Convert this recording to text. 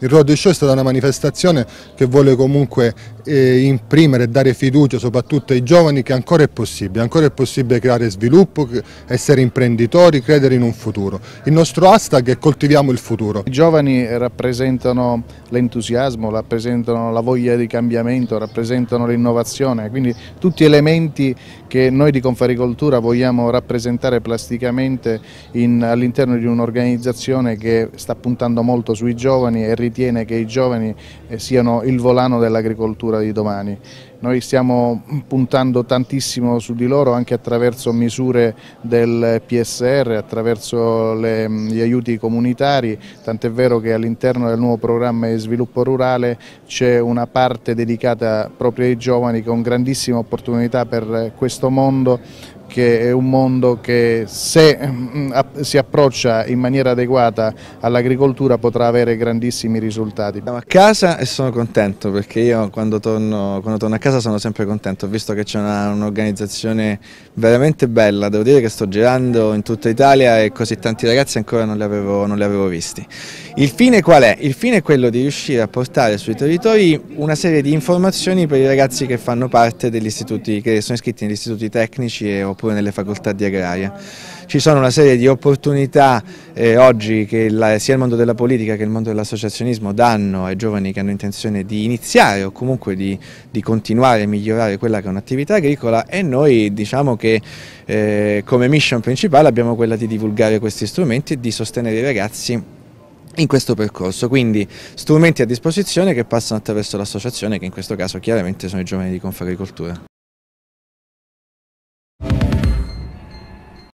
Il Road Show è stata una manifestazione che vuole comunque eh, imprimere e dare fiducia soprattutto ai giovani che ancora è possibile, ancora è possibile creare sviluppo, essere imprenditori, credere in un futuro. Il nostro hashtag è coltiviamo il futuro. I giovani rappresentano l'entusiasmo, rappresentano la voglia di cambiamento, rappresentano l'innovazione, quindi tutti elementi che noi di Confaricoltura vogliamo rappresentare plasticamente all'interno di un'organizzazione che sta puntando molto sui giovani e ritiene che i giovani eh, siano il volano dell'agricoltura di domani. Noi stiamo puntando tantissimo su di loro anche attraverso misure del PSR, attraverso le, mm, gli aiuti comunitari, tant'è vero che all'interno del nuovo programma di sviluppo rurale c'è una parte dedicata proprio ai giovani con grandissime opportunità per questo mondo, che è un mondo che se mm, si approccia in maniera adeguata all'agricoltura potrà avere grandissimi risultati. Siamo a casa e sono contento perché io quando torno, quando torno a casa sono sempre contento, ho visto che c'è un'organizzazione un veramente bella, devo dire che sto girando in tutta Italia e così tanti ragazzi ancora non li avevo, non li avevo visti. Il fine qual è? Il fine è quello di riuscire a portare sui territori una serie di informazioni per i ragazzi che fanno parte degli istituti, che sono iscritti negli istituti tecnici e o oppure nelle facoltà di agraria. Ci sono una serie di opportunità eh, oggi che la, sia il mondo della politica che il mondo dell'associazionismo danno ai giovani che hanno intenzione di iniziare o comunque di, di continuare a migliorare quella che è un'attività agricola e noi diciamo che eh, come mission principale abbiamo quella di divulgare questi strumenti e di sostenere i ragazzi in questo percorso, quindi strumenti a disposizione che passano attraverso l'associazione che in questo caso chiaramente sono i giovani di Confagricoltura.